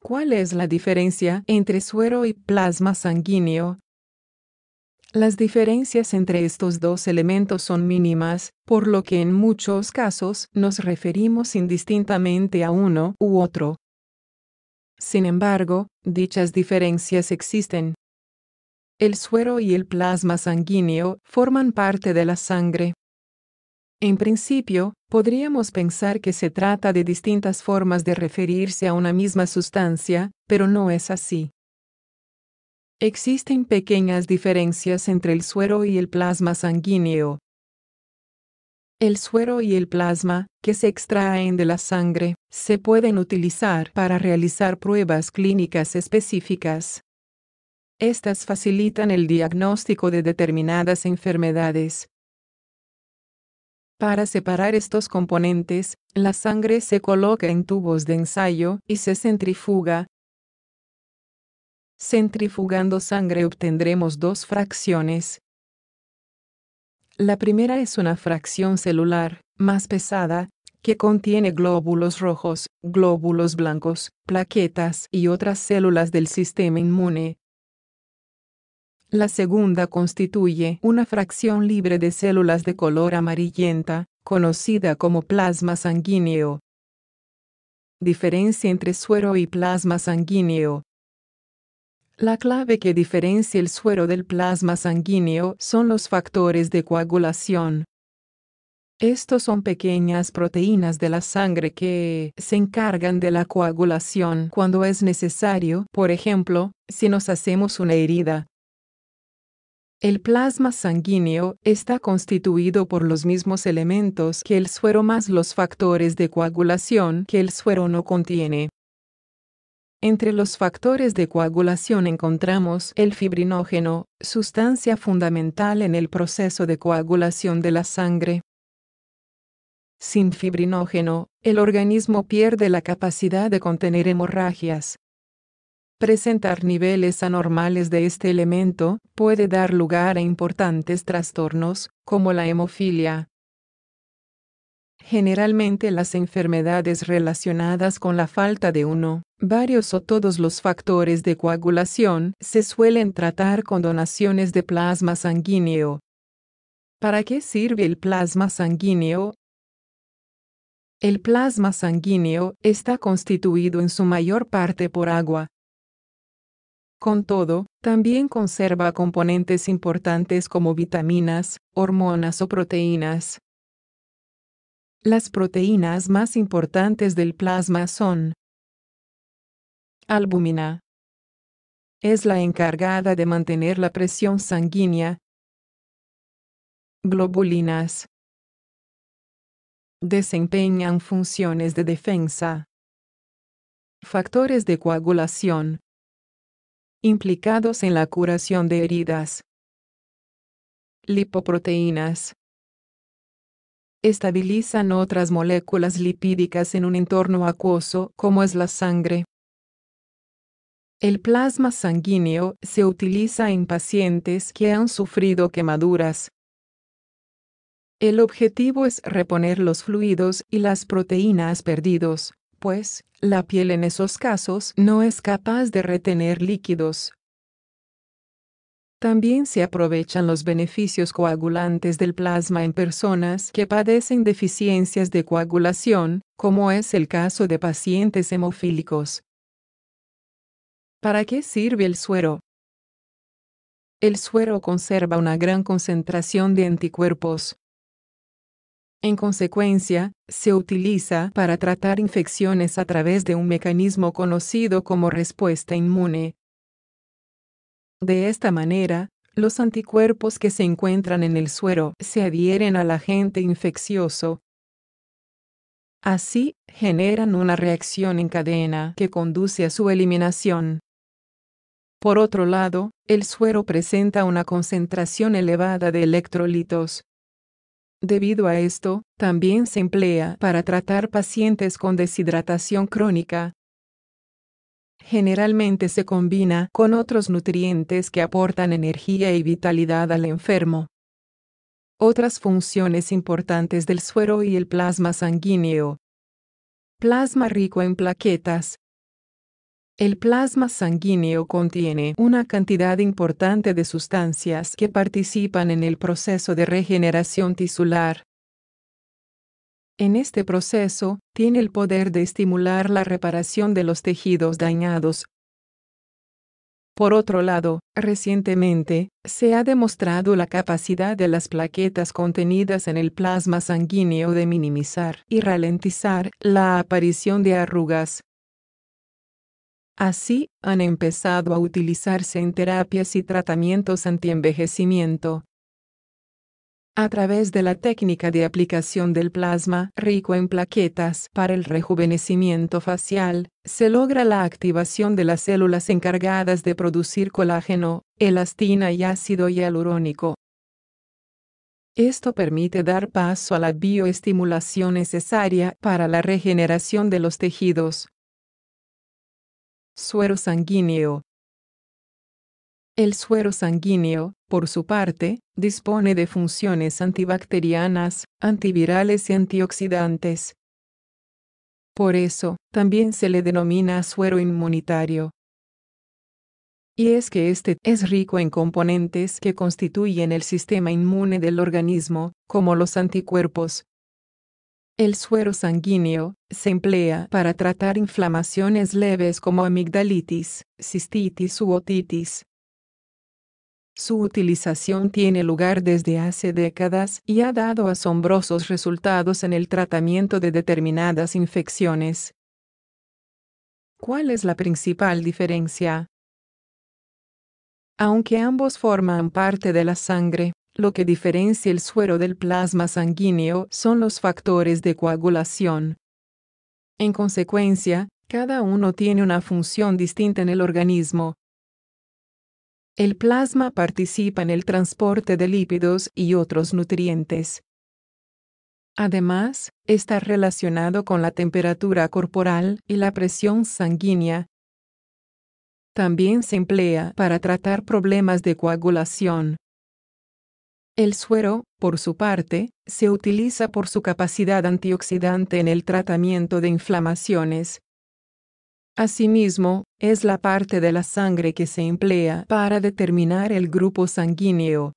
¿Cuál es la diferencia entre suero y plasma sanguíneo? Las diferencias entre estos dos elementos son mínimas, por lo que en muchos casos nos referimos indistintamente a uno u otro. Sin embargo, dichas diferencias existen, el suero y el plasma sanguíneo forman parte de la sangre. En principio, podríamos pensar que se trata de distintas formas de referirse a una misma sustancia, pero no es así. Existen pequeñas diferencias entre el suero y el plasma sanguíneo. El suero y el plasma, que se extraen de la sangre, se pueden utilizar para realizar pruebas clínicas específicas. Estas facilitan el diagnóstico de determinadas enfermedades. Para separar estos componentes, la sangre se coloca en tubos de ensayo y se centrifuga. Centrifugando sangre obtendremos dos fracciones. La primera es una fracción celular, más pesada, que contiene glóbulos rojos, glóbulos blancos, plaquetas y otras células del sistema inmune, la segunda constituye una fracción libre de células de color amarillenta, conocida como plasma sanguíneo. Diferencia entre suero y plasma sanguíneo. La clave que diferencia el suero del plasma sanguíneo son los factores de coagulación. Estos son pequeñas proteínas de la sangre que se encargan de la coagulación cuando es necesario. Por ejemplo, si nos hacemos una herida, el plasma sanguíneo está constituido por los mismos elementos que el suero más los factores de coagulación que el suero no contiene. Entre los factores de coagulación encontramos el fibrinógeno, sustancia fundamental en el proceso de coagulación de la sangre. Sin fibrinógeno, el organismo pierde la capacidad de contener hemorragias, Presentar niveles anormales de este elemento puede dar lugar a importantes trastornos, como la hemofilia. Generalmente las enfermedades relacionadas con la falta de uno, varios o todos los factores de coagulación se suelen tratar con donaciones de plasma sanguíneo. ¿Para qué sirve el plasma sanguíneo? El plasma sanguíneo está constituido en su mayor parte por agua, con todo, también conserva componentes importantes como vitaminas, hormonas o proteínas. Las proteínas más importantes del plasma son albúmina. Es la encargada de mantener la presión sanguínea. Globulinas. Desempeñan funciones de defensa. Factores de coagulación, implicados en la curación de heridas. Lipoproteínas. Estabilizan otras moléculas lipídicas en un entorno acuoso como es la sangre. El plasma sanguíneo se utiliza en pacientes que han sufrido quemaduras. El objetivo es reponer los fluidos y las proteínas perdidos, pues, la piel en esos casos no es capaz de retener líquidos. También se aprovechan los beneficios coagulantes del plasma en personas que padecen deficiencias de coagulación, como es el caso de pacientes hemofílicos. ¿Para qué sirve el suero? El suero conserva una gran concentración de anticuerpos, en consecuencia, se utiliza para tratar infecciones a través de un mecanismo conocido como respuesta inmune. De esta manera, los anticuerpos que se encuentran en el suero se adhieren al agente infeccioso. Así, generan una reacción en cadena que conduce a su eliminación. Por otro lado, el suero presenta una concentración elevada de electrolitos, Debido a esto, también se emplea para tratar pacientes con deshidratación crónica. Generalmente se combina con otros nutrientes que aportan energía y vitalidad al enfermo. Otras funciones importantes del suero y el plasma sanguíneo. Plasma rico en plaquetas, el plasma sanguíneo contiene una cantidad importante de sustancias que participan en el proceso de regeneración tisular. En este proceso, tiene el poder de estimular la reparación de los tejidos dañados. Por otro lado, recientemente, se ha demostrado la capacidad de las plaquetas contenidas en el plasma sanguíneo de minimizar y ralentizar la aparición de arrugas, Así, han empezado a utilizarse en terapias y tratamientos antienvejecimiento. A través de la técnica de aplicación del plasma rico en plaquetas para el rejuvenecimiento facial, se logra la activación de las células encargadas de producir colágeno, elastina y ácido hialurónico. Esto permite dar paso a la bioestimulación necesaria para la regeneración de los tejidos, Suero sanguíneo. El suero sanguíneo, por su parte, dispone de funciones antibacterianas, antivirales y antioxidantes. Por eso, también se le denomina suero inmunitario. Y es que este es rico en componentes que constituyen el sistema inmune del organismo, como los anticuerpos, el suero sanguíneo se emplea para tratar inflamaciones leves como amigdalitis, cistitis u otitis. Su utilización tiene lugar desde hace décadas y ha dado asombrosos resultados en el tratamiento de determinadas infecciones. ¿Cuál es la principal diferencia? Aunque ambos forman parte de la sangre, lo que diferencia el suero del plasma sanguíneo son los factores de coagulación. En consecuencia, cada uno tiene una función distinta en el organismo. El plasma participa en el transporte de lípidos y otros nutrientes. Además, está relacionado con la temperatura corporal y la presión sanguínea. También se emplea para tratar problemas de coagulación. El suero, por su parte, se utiliza por su capacidad antioxidante en el tratamiento de inflamaciones. Asimismo, es la parte de la sangre que se emplea para determinar el grupo sanguíneo.